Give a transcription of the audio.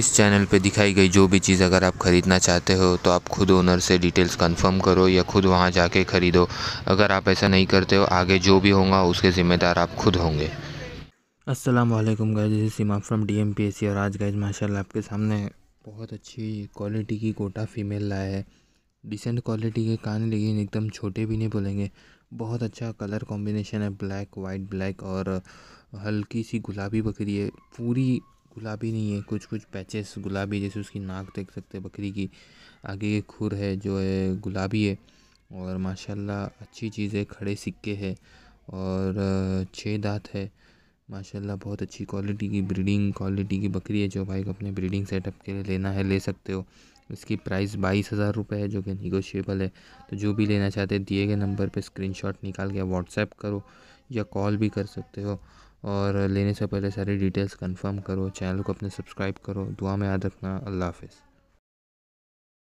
इस चैनल पे दिखाई गई जो भी चीज़ अगर आप ख़रीदना चाहते हो तो आप खुद ओनर से डिटेल्स कंफर्म करो या खुद वहाँ जाके ख़रीदो अगर आप ऐसा नहीं करते हो आगे जो भी होगा उसके ज़िम्मेदार आप खुद होंगे अस्सलाम वालेकुम गाइस सीमा फ्रॉम डीएमपीएससी और आज गैज माशाल्लाह आपके सामने बहुत अच्छी क्वालिटी की कोटा फीमेल लाया है डिसेंट क्वालिटी के कान लेकिन एकदम छोटे भी नहीं बोलेंगे बहुत अच्छा कलर कॉम्बिनेशन है ब्लैक वाइट ब्लैक और हल्की सी गुलाबी बकरी है पूरी गुलाबी नहीं है कुछ कुछ पैचेस गुलाबी जैसे उसकी नाक देख सकते हैं बकरी की आगे की खुर है जो है गुलाबी है और माशाल्लाह अच्छी चीज़ है खड़े सिक्के है और छः दांत है माशाल्लाह बहुत अच्छी क्वालिटी की ब्रीडिंग क्वालिटी की बकरी है जो भाई को अपने ब्रीडिंग सेटअप के लिए लेना है ले सकते हो इसकी प्राइस बाईस हज़ार रुपये है जो कि निगोशिएबल है तो जो भी लेना चाहते हैं दिए गए नंबर पे स्क्रीनशॉट निकाल के व्हाट्सएप करो या कॉल भी कर सकते हो और लेने से पहले सारी डिटेल्स कंफर्म करो चैनल को अपने सब्सक्राइब करो दुआ में याद रखना अल्लाह हाफिज़